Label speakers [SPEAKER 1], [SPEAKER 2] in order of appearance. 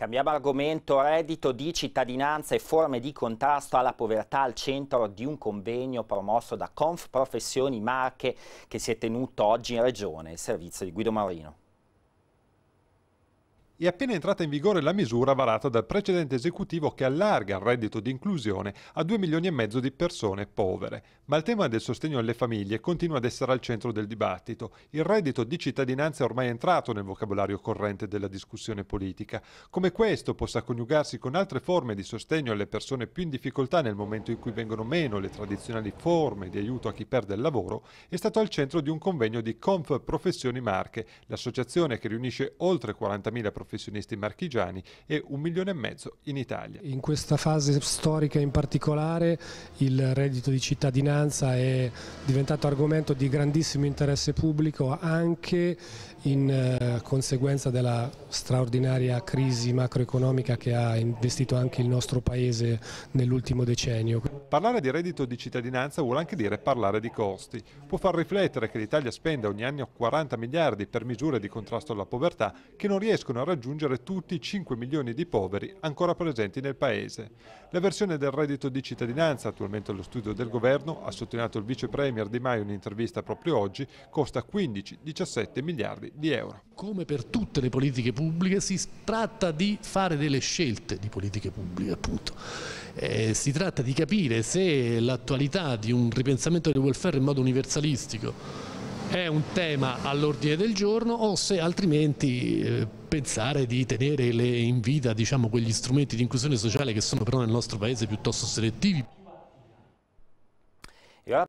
[SPEAKER 1] Cambiamo argomento, reddito di cittadinanza e forme di contrasto alla povertà al centro di un convegno promosso da Conf Professioni Marche che si è tenuto oggi in Regione, il servizio di Guido Maurino
[SPEAKER 2] è appena entrata in vigore la misura varata dal precedente esecutivo che allarga il reddito di inclusione a 2 milioni e mezzo di persone povere. Ma il tema del sostegno alle famiglie continua ad essere al centro del dibattito. Il reddito di cittadinanza è ormai entrato nel vocabolario corrente della discussione politica. Come questo possa coniugarsi con altre forme di sostegno alle persone più in difficoltà nel momento in cui vengono meno le tradizionali forme di aiuto a chi perde il lavoro, è stato al centro di un convegno di Conf Professioni Marche, l'associazione che riunisce oltre 40.000 professionisti professionisti marchigiani e un milione e mezzo in Italia.
[SPEAKER 3] In questa fase storica in particolare il reddito di cittadinanza è diventato argomento di grandissimo interesse pubblico anche in eh, conseguenza della straordinaria crisi macroeconomica che ha investito anche il nostro Paese nell'ultimo decennio.
[SPEAKER 2] Parlare di reddito di cittadinanza vuol anche dire parlare di costi. Può far riflettere che l'Italia spende ogni anno 40 miliardi per misure di contrasto alla povertà che non riescono a raggiungere raggiungere tutti i 5 milioni di poveri ancora presenti nel Paese. La versione del reddito di cittadinanza, attualmente allo studio del governo, ha sottolineato il vice premier Di Maio in intervista proprio oggi, costa 15-17 miliardi di euro.
[SPEAKER 4] Come per tutte le politiche pubbliche si tratta di fare delle scelte di politiche pubbliche appunto. Eh, si tratta di capire se l'attualità di un ripensamento del welfare in modo universalistico è un tema all'ordine del giorno o se altrimenti eh, pensare di tenere in vita diciamo, quegli strumenti di inclusione sociale che sono però nel nostro paese piuttosto selettivi.